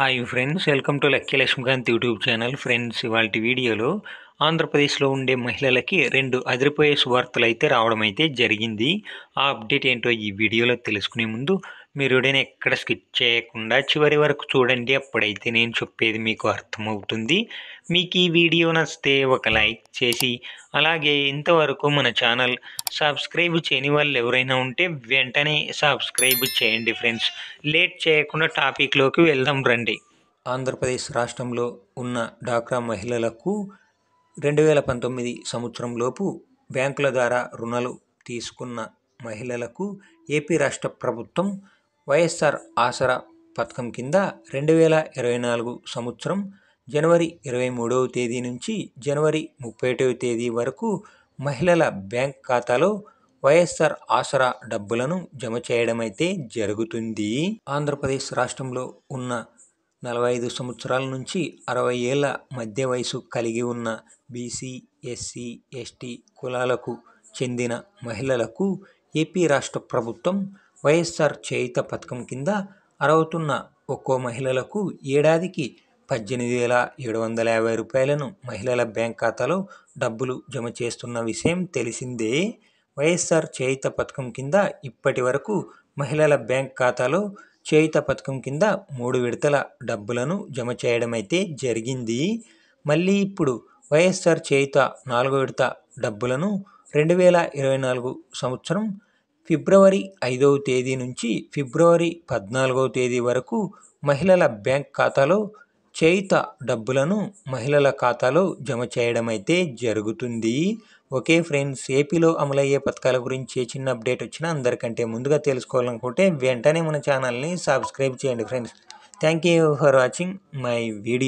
hi friends welcome to lucky Lakshmikanth YouTube channel friends ఇవాళ వీడియోలో ఆంధ్రప్రదేశ్లో ఉండే మహిళలకి రెండు అదిరిపోయే శుభార్తలు అయితే రావడం అయితే జరిగింది ఆ అప్డేట్ ఏంటో ఈ వీడియోలో తెలుసుకునే ముందు మీరు వీడియోని ఎక్కడ స్కిప్ చేయకుండా చివరి వరకు చూడండి అప్పుడైతే నేను చెప్పేది మీకు అర్థమవుతుంది మీకు ఈ వీడియో నచ్చితే ఒక లైక్ చేసి అలాగే ఇంతవరకు మన ఛానల్ సబ్స్క్రైబ్ చేయని వాళ్ళు ఎవరైనా ఉంటే వెంటనే సబ్స్క్రైబ్ చేయండి ఫ్రెండ్స్ లేట్ చేయకుండా టాపిక్లోకి వెళ్దాం రండి ఆంధ్రప్రదేశ్ రాష్ట్రంలో ఉన్న డాక్రా మహిళలకు రెండు వేల పంతొమ్మిది సంవత్సరంలోపు బ్యాంకుల ద్వారా రుణాలు తీసుకున్న మహిళలకు ఏపీ రాష్ట్ర ప్రభుత్వం వైఎస్ఆర్ ఆసరా పథకం కింద రెండు వేల ఇరవై నాలుగు సంవత్సరం జనవరి ఇరవై మూడవ తేదీ నుంచి జనవరి ముప్పై ఒకటవ తేదీ వరకు మహిళల బ్యాంక్ ఖాతాలో వైఎస్ఆర్ ఆసరా డబ్బులను జమ చేయడమైతే జరుగుతుంది ఆంధ్రప్రదేశ్ రాష్ట్రంలో ఉన్న నలభై ఐదు సంవత్సరాల నుంచి అరవై ఏళ్ల మధ్య వయసు కలిగి ఉన్న బీసీ ఎస్సీ ఎస్టీ కులాలకు చెందిన మహిళలకు ఏపీ రాష్ట్ర ప్రభుత్వం వైఎస్ఆర్ చేయుత పథకం కింద అరవుతున్న ఒక్కో మహిళలకు ఏడాదికి పద్దెనిమిది వేల ఏడు వందల యాభై రూపాయలను మహిళల బ్యాంక్ ఖాతాలో డబ్బులు జమ చేస్తున్న విషయం తెలిసిందే వైఎస్ఆర్ చేయుత పథకం కింద ఇప్పటి వరకు మహిళల బ్యాంక్ ఖాతాలో చేయుత పథకం కింద మూడు విడతల డబ్బులను జమ చేయడమైతే జరిగింది మళ్ళీ ఇప్పుడు వైఎస్ఆర్ చేయుత నాలుగో విడత డబ్బులను రెండు వేల ఇరవై నాలుగు సంవత్సరం ఫిబ్రవరి ఐదవ తేదీ నుంచి ఫిబ్రవరి పద్నాలుగవ తేదీ వరకు మహిళల బ్యాంక్ ఖాతాలో చేయుత డబ్బులను మహిళల ఖాతాలో జమ చేయడం అయితే జరుగుతుంది ఓకే ఫ్రెండ్స్ ఏపీలో అమలయ్యే పథకాల గురించి చిన్న అప్డేట్ వచ్చినా అందరికంటే ముందుగా తెలుసుకోవాలనుకుంటే వెంటనే మన ఛానల్ని సబ్స్క్రైబ్ చేయండి friends thank you for watching my video